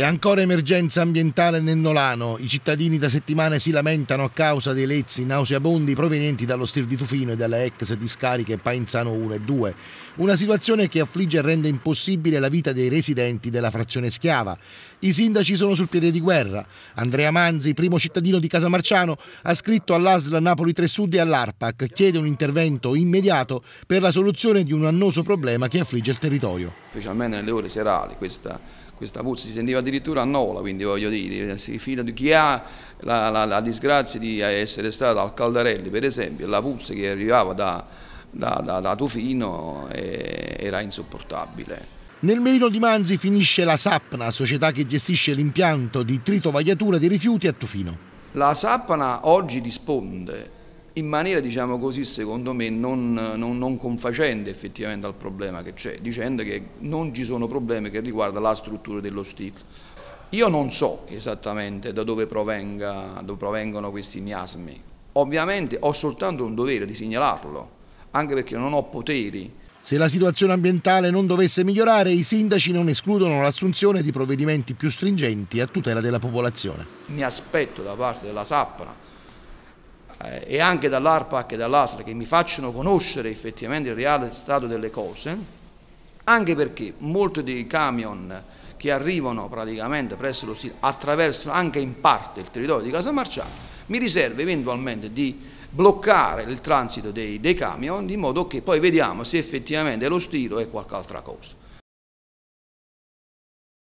E ancora emergenza ambientale nel Nolano. I cittadini da settimane si lamentano a causa dei lezzi nauseabondi provenienti dallo Stir di Tufino e dalle ex discariche Painzano 1 e 2. Una situazione che affligge e rende impossibile la vita dei residenti della frazione schiava. I sindaci sono sul piede di guerra. Andrea Manzi, primo cittadino di Casamarciano, ha scritto all'ASL Napoli 3 Sud e all'ARPAC, chiede un intervento immediato per la soluzione di un annoso problema che affligge il territorio. Specialmente nelle ore serali questa questa voce si sentiva addirittura a Nola, quindi voglio dire, fino a chi ha la, la, la, disgrazia di essere stato al Caldarelli, per esempio, la puzza che arrivava da, da, da, da Tufino eh, era insopportabile. Nel merino di Manzi finisce la Sapna, società che gestisce l'impianto di tritovagliatura dei rifiuti a Tufino. La Sapna oggi risponde in maniera, diciamo così, secondo me non, non, non confacente effettivamente al problema che c'è, dicendo che non ci sono problemi che riguardano la struttura dello stile. Io non so esattamente da dove, provenga, dove provengano questi miasmi, ovviamente ho soltanto un dovere di segnalarlo, anche perché non ho poteri se la situazione ambientale non dovesse migliorare, i sindaci non escludono l'assunzione di provvedimenti più stringenti a tutela della popolazione. Mi aspetto da parte della Sappra eh, e anche dall'ARPAC e dall'ASL che mi facciano conoscere effettivamente il reale stato delle cose, anche perché molti dei camion che arrivano praticamente presso lo SIL attraversano anche in parte il territorio di Casamarciano, mi riserve eventualmente di bloccare il transito dei, dei camion in modo che poi vediamo se effettivamente è lo stilo e qualche altra cosa.